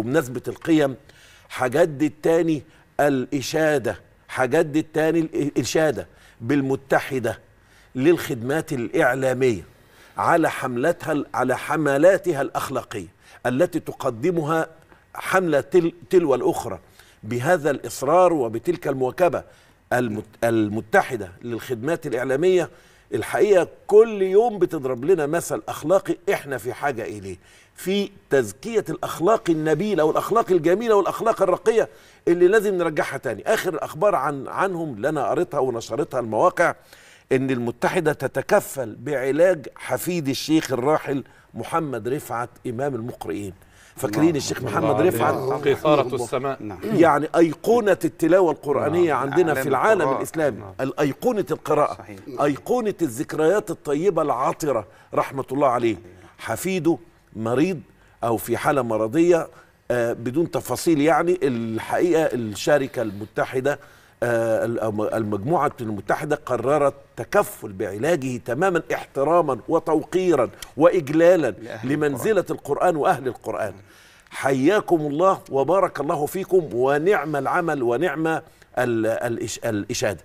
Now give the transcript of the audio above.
وبمناسبة القيم هجدد تاني الإشادة هجدد تاني الإشادة بالمتحدة للخدمات الإعلامية على حملتها على حملاتها الأخلاقية التي تقدمها حملة تلو الأخرى بهذا الإصرار وبتلك المواكبة المتحدة للخدمات الإعلامية الحقيقه كل يوم بتضرب لنا مثل اخلاقي احنا في حاجه اليه في تزكيه الاخلاق النبيله والاخلاق الجميله والاخلاق الراقيه اللي لازم نرجعها تاني اخر الاخبار عن عنهم اللي انا قريتها ونشرتها المواقع ان المتحده تتكفل بعلاج حفيد الشيخ الراحل محمد رفعت امام المقرئين فاكرين الشيخ محمد رفعت قيثارة السماء نعم. يعني أيقونة التلاوة القرآنية نعم. عندنا في العالم الإسلامي نعم. أيقونة القراءة نعم. أيقونة الذكريات الطيبة العطره رحمة الله عليه حفيده مريض أو في حالة مرضية آه، بدون تفاصيل يعني الحقيقة الشركة المتحدة آه، المجموعة المتحدة قررت تكفل بعلاجه تماما احتراما وتوقيرا وإجلالا لمنزلة القرآن. القرآن وأهل القرآن حياكم الله وبارك الله فيكم ونعم العمل ونعم الإشادة